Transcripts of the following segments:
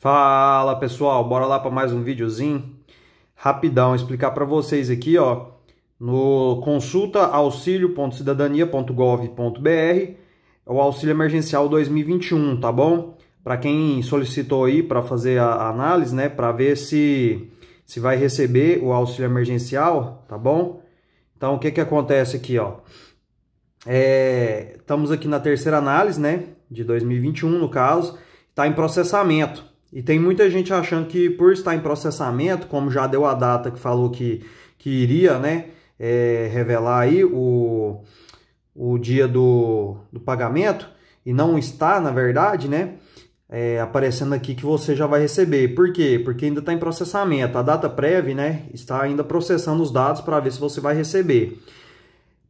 Fala pessoal, bora lá para mais um videozinho rapidão explicar para vocês aqui, ó, no consulta auxilio.cidadania.gov.br, o auxílio emergencial 2021, tá bom? Para quem solicitou aí para fazer a análise, né, para ver se se vai receber o auxílio emergencial, tá bom? Então o que que acontece aqui, ó? É, estamos aqui na terceira análise, né, de 2021 no caso, está em processamento. E tem muita gente achando que por estar em processamento, como já deu a data que falou que, que iria né, é, revelar aí o, o dia do, do pagamento, e não está, na verdade, né? É, aparecendo aqui que você já vai receber. Por quê? Porque ainda está em processamento. A data prévia, né? Está ainda processando os dados para ver se você vai receber.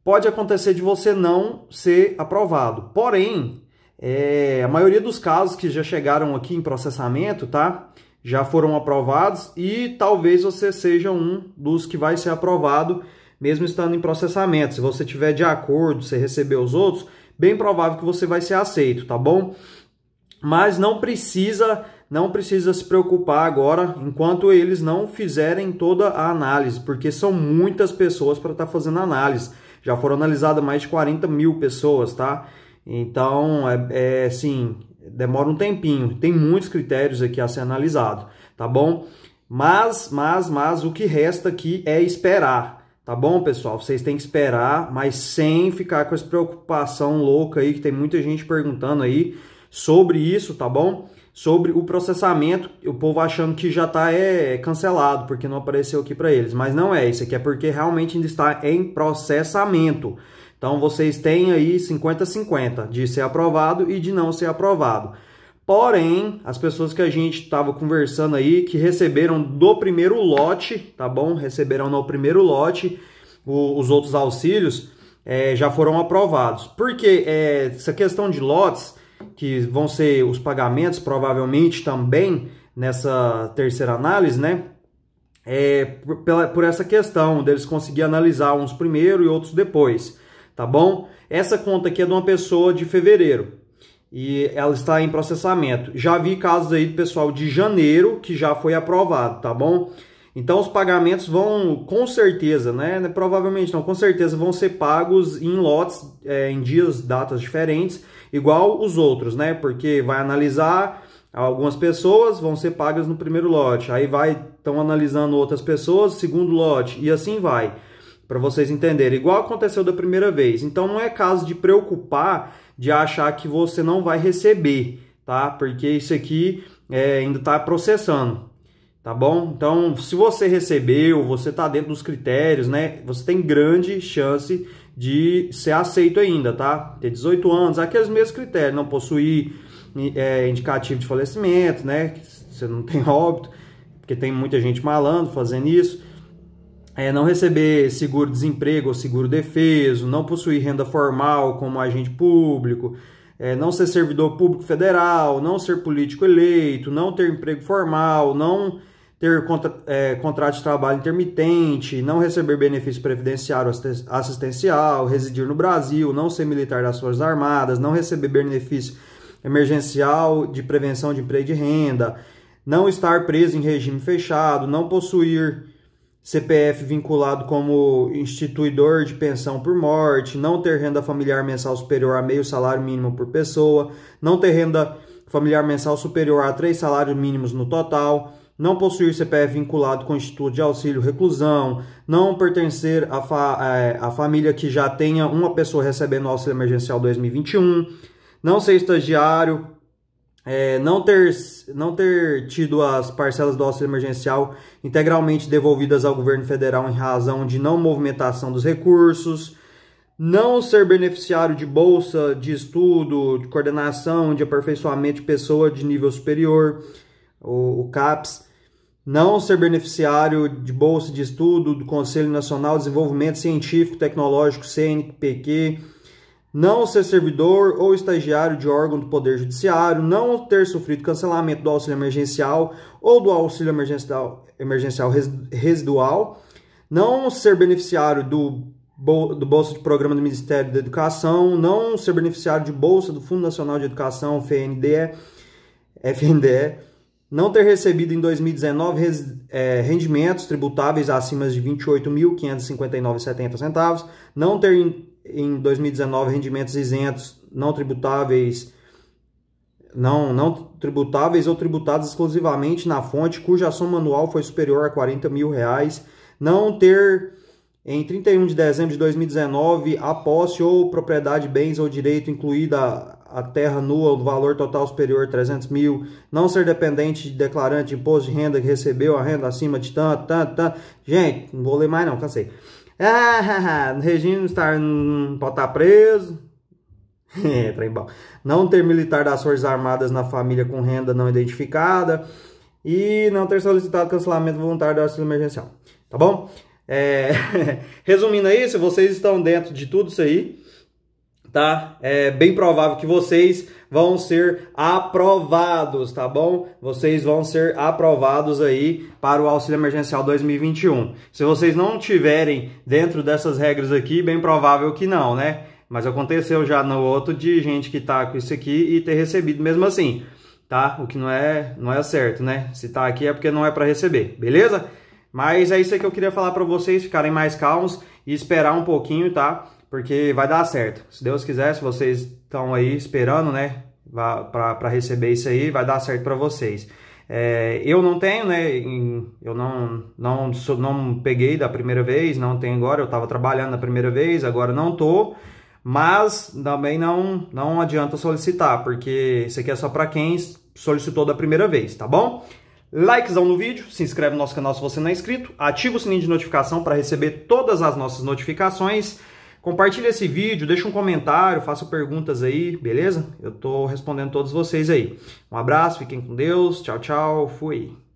Pode acontecer de você não ser aprovado. Porém, é, a maioria dos casos que já chegaram aqui em processamento, tá? Já foram aprovados e talvez você seja um dos que vai ser aprovado, mesmo estando em processamento. Se você tiver de acordo, você receber os outros, bem provável que você vai ser aceito, tá bom? Mas não precisa, não precisa se preocupar agora, enquanto eles não fizerem toda a análise, porque são muitas pessoas para estar tá fazendo análise. Já foram analisadas mais de 40 mil pessoas, tá? Então, é, é assim, demora um tempinho. Tem muitos critérios aqui a ser analisado, tá bom? Mas, mas, mas o que resta aqui é esperar, tá bom, pessoal? Vocês têm que esperar, mas sem ficar com essa preocupação louca aí que tem muita gente perguntando aí sobre isso, tá bom? Sobre o processamento, o povo achando que já tá é, é cancelado porque não apareceu aqui para eles, mas não é, isso aqui é porque realmente ainda está em processamento. Então vocês têm aí 50-50 de ser aprovado e de não ser aprovado. Porém, as pessoas que a gente estava conversando aí, que receberam do primeiro lote, tá bom? Receberam no primeiro lote o, os outros auxílios, é, já foram aprovados. Porque é, essa questão de lotes, que vão ser os pagamentos, provavelmente também nessa terceira análise, né? É, por, pela, por essa questão deles conseguir analisar uns primeiro e outros depois tá bom? Essa conta aqui é de uma pessoa de fevereiro e ela está em processamento. Já vi casos aí do pessoal de janeiro que já foi aprovado, tá bom? Então os pagamentos vão com certeza, né? Provavelmente não, com certeza vão ser pagos em lotes, é, em dias, datas diferentes, igual os outros, né? Porque vai analisar algumas pessoas vão ser pagas no primeiro lote, aí vai estão analisando outras pessoas, segundo lote e assim vai para vocês entenderem. Igual aconteceu da primeira vez. Então não é caso de preocupar, de achar que você não vai receber, tá? Porque isso aqui é, ainda está processando, tá bom? Então, se você recebeu, você está dentro dos critérios, né? Você tem grande chance de ser aceito ainda, tá? Ter 18 anos, aqueles mesmos critérios, não possuir é, indicativo de falecimento, né? Você não tem óbito, porque tem muita gente malando fazendo isso é, não receber seguro-desemprego ou seguro-defeso, não possuir renda formal como agente público, é, não ser servidor público federal, não ser político eleito, não ter emprego formal, não ter contra, é, contrato de trabalho intermitente, não receber benefício previdenciário assistencial, residir no Brasil, não ser militar das Forças Armadas, não receber benefício emergencial de prevenção de emprego de renda, não estar preso em regime fechado, não possuir CPF vinculado como instituidor de pensão por morte, não ter renda familiar mensal superior a meio salário mínimo por pessoa, não ter renda familiar mensal superior a três salários mínimos no total, não possuir CPF vinculado com o Instituto de Auxílio Reclusão, não pertencer à fa é, família que já tenha uma pessoa recebendo o auxílio emergencial 2021, não ser estagiário é, não, ter, não ter tido as parcelas do auxílio emergencial integralmente devolvidas ao governo federal em razão de não movimentação dos recursos, não ser beneficiário de bolsa de estudo, de coordenação, de aperfeiçoamento de pessoa de nível superior, o, o CAPS, não ser beneficiário de bolsa de estudo do Conselho Nacional de Desenvolvimento Científico Tecnológico, CNPq, não ser servidor ou estagiário de órgão do Poder Judiciário, não ter sofrido cancelamento do auxílio emergencial ou do auxílio emergencial, emergencial residual, não ser beneficiário do, do Bolsa de Programa do Ministério da Educação, não ser beneficiário de Bolsa do Fundo Nacional de Educação, FNDE, FNDE não ter recebido em 2019 res, é, rendimentos tributáveis acima de R$ 28.559,70, não ter em 2019 rendimentos isentos não tributáveis não, não tributáveis ou tributados exclusivamente na fonte cuja soma anual foi superior a 40 mil reais, não ter em 31 de dezembro de 2019 a posse ou propriedade, bens ou direito incluída a terra nua do valor total superior a 300 mil, não ser dependente de declarante de imposto de renda que recebeu a renda acima de tanto, tanto, tanto. Gente, não vou ler mais não, cansei. Ah, regime estar não pode estar tá preso. é, não ter militar das Forças Armadas na família com renda não identificada. E não ter solicitado cancelamento voluntário do auxílio emergencial. Tá bom? É... Resumindo aí, se vocês estão dentro de tudo isso aí, tá? É bem provável que vocês vão ser aprovados, tá bom? Vocês vão ser aprovados aí para o auxílio emergencial 2021. Se vocês não tiverem dentro dessas regras aqui, bem provável que não, né? Mas aconteceu já no outro de gente que tá com isso aqui e ter recebido mesmo assim, tá? O que não é, não é certo, né? Se tá aqui é porque não é para receber, beleza? Mas é isso que eu queria falar para vocês ficarem mais calmos e esperar um pouquinho, tá? porque vai dar certo. Se Deus quiser, se vocês estão aí esperando, né, para receber isso aí, vai dar certo para vocês. É, eu não tenho, né? Em, eu não, não, não peguei da primeira vez, não tenho agora. Eu estava trabalhando na primeira vez, agora não tô. Mas também não, não adianta solicitar, porque isso aqui é só para quem solicitou da primeira vez, tá bom? Likezão no vídeo, se inscreve no nosso canal se você não é inscrito, ativa o sininho de notificação para receber todas as nossas notificações. Compartilhe esse vídeo, deixa um comentário, faça perguntas aí, beleza? Eu estou respondendo todos vocês aí. Um abraço, fiquem com Deus, tchau, tchau, fui!